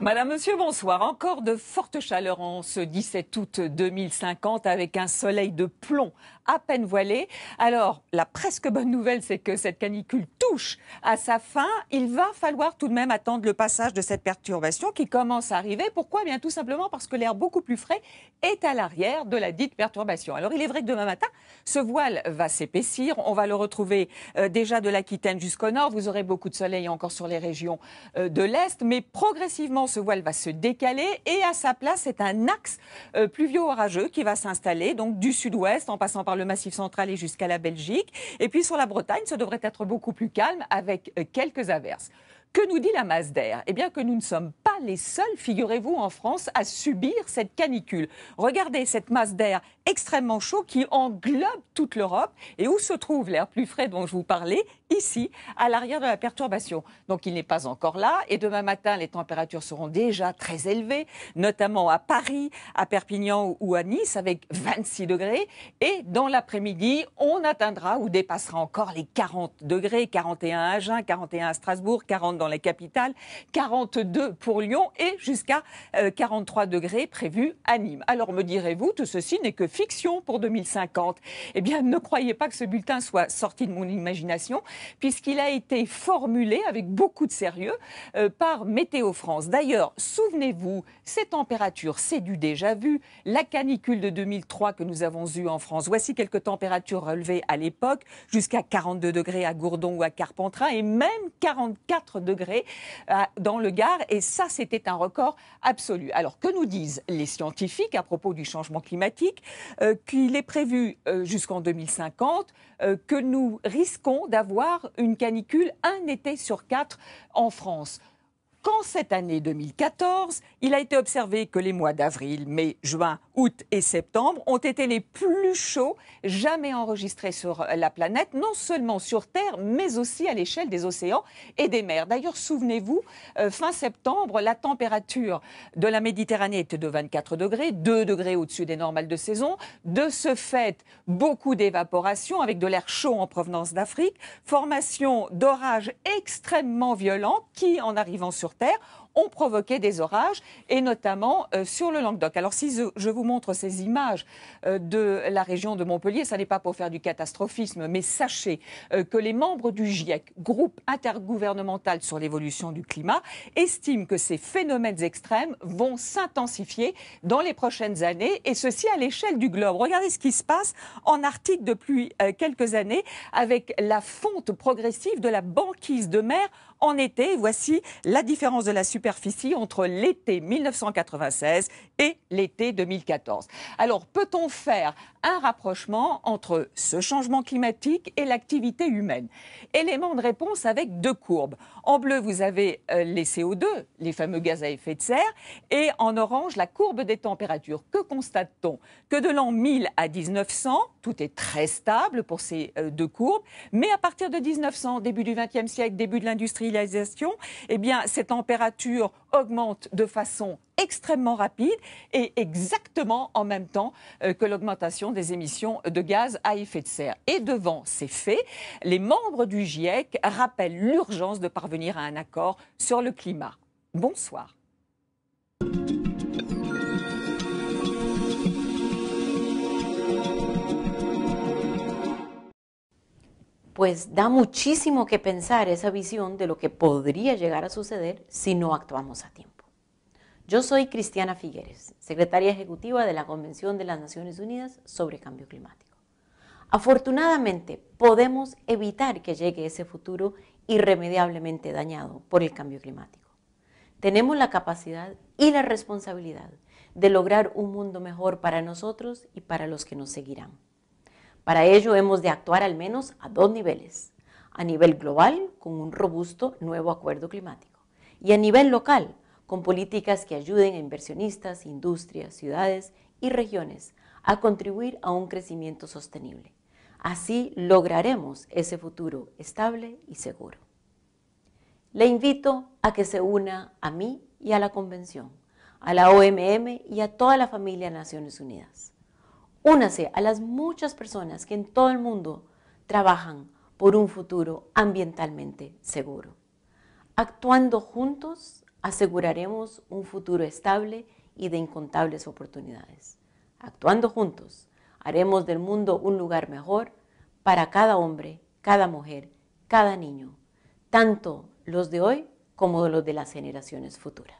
Madame, Monsieur, bonsoir. Encore de fortes chaleurs en ce 17 août 2050 avec un soleil de plomb à peine voilé. Alors, la presque bonne nouvelle, c'est que cette canicule à sa fin, il va falloir tout de même attendre le passage de cette perturbation qui commence à arriver. Pourquoi eh Bien tout simplement parce que l'air beaucoup plus frais est à l'arrière de la dite perturbation. Alors il est vrai que demain matin, ce voile va s'épaissir. On va le retrouver euh, déjà de l'Aquitaine jusqu'au nord. Vous aurez beaucoup de soleil encore sur les régions euh, de l'est, mais progressivement ce voile va se décaler et à sa place c'est un axe euh, pluvieux orageux qui va s'installer donc du sud-ouest en passant par le Massif central et jusqu'à la Belgique. Et puis sur la Bretagne, ce devrait être beaucoup plus calme calme avec euh, quelques averses. Que nous dit la masse d'air Eh bien que nous ne sommes pas les seuls, figurez-vous, en France à subir cette canicule. Regardez cette masse d'air extrêmement chaud qui englobe toute l'Europe et où se trouve l'air plus frais dont je vous parlais ici, à l'arrière de la perturbation. Donc il n'est pas encore là. Et demain matin, les températures seront déjà très élevées, notamment à Paris, à Perpignan ou à Nice, avec 26 degrés. Et dans l'après-midi, on atteindra ou dépassera encore les 40 degrés, 41 à Agen, 41 à Strasbourg, 40 dans les capitales, 42 pour Lyon et jusqu'à 43 euh, degrés prévus à Nîmes. Alors me direz-vous, tout ceci n'est que fiction pour 2050. Eh bien, ne croyez pas que ce bulletin soit sorti de mon imagination puisqu'il a été formulé avec beaucoup de sérieux euh, par Météo France. D'ailleurs, souvenez-vous, ces températures, c'est du déjà vu. La canicule de 2003 que nous avons eue en France, voici quelques températures relevées à l'époque, jusqu'à 42 degrés à Gourdon ou à Carpentras, et même 44 degrés euh, dans le Gard. Et ça, c'était un record absolu. Alors, que nous disent les scientifiques à propos du changement climatique euh, Qu'il est prévu jusqu'en 2050 que nous risquons d'avoir une canicule un été sur quatre en France qu'en cette année 2014, il a été observé que les mois d'avril, mai, juin, août et septembre ont été les plus chauds jamais enregistrés sur la planète, non seulement sur Terre, mais aussi à l'échelle des océans et des mers. D'ailleurs, souvenez-vous, euh, fin septembre, la température de la Méditerranée était de 24 degrés, 2 degrés au-dessus des normales de saison. De ce fait, beaucoup d'évaporation avec de l'air chaud en provenance d'Afrique, formation d'orages extrêmement violents qui, en arrivant sur Terre ont provoqué des orages, et notamment euh, sur le Languedoc. Alors si je vous montre ces images euh, de la région de Montpellier, ça n'est pas pour faire du catastrophisme, mais sachez euh, que les membres du GIEC, groupe intergouvernemental sur l'évolution du climat, estiment que ces phénomènes extrêmes vont s'intensifier dans les prochaines années, et ceci à l'échelle du globe. Regardez ce qui se passe en Arctique depuis quelques années avec la fonte progressive de la banquise de mer en été. Voici la différence de la superficie entre l'été 1996 et l'été 2014. Alors, peut-on faire un rapprochement entre ce changement climatique et l'activité humaine. Élément de réponse avec deux courbes. En bleu, vous avez euh, les CO2, les fameux gaz à effet de serre, et en orange, la courbe des températures. Que constate-t-on Que de l'an 1000 à 1900, tout est très stable pour ces euh, deux courbes, mais à partir de 1900, début du XXe siècle, début de l'industrialisation, eh bien, ces températures augmente de façon extrêmement rapide et exactement en même temps euh, que l'augmentation des émissions de gaz à effet de serre. Et devant ces faits, les membres du GIEC rappellent l'urgence de parvenir à un accord sur le climat. Bonsoir. pues da muchísimo que pensar esa visión de lo que podría llegar a suceder si no actuamos a tiempo. Yo soy Cristiana Figueres, secretaria ejecutiva de la Convención de las Naciones Unidas sobre Cambio Climático. Afortunadamente, podemos evitar que llegue ese futuro irremediablemente dañado por el cambio climático. Tenemos la capacidad y la responsabilidad de lograr un mundo mejor para nosotros y para los que nos seguirán. Para ello hemos de actuar al menos a dos niveles, a nivel global con un robusto nuevo acuerdo climático y a nivel local con políticas que ayuden a inversionistas, industrias, ciudades y regiones a contribuir a un crecimiento sostenible. Así lograremos ese futuro estable y seguro. Le invito a que se una a mí y a la Convención, a la OMM y a toda la familia de Naciones Unidas. Únase a las muchas personas que en todo el mundo trabajan por un futuro ambientalmente seguro. Actuando juntos, aseguraremos un futuro estable y de incontables oportunidades. Actuando juntos, haremos del mundo un lugar mejor para cada hombre, cada mujer, cada niño, tanto los de hoy como los de las generaciones futuras.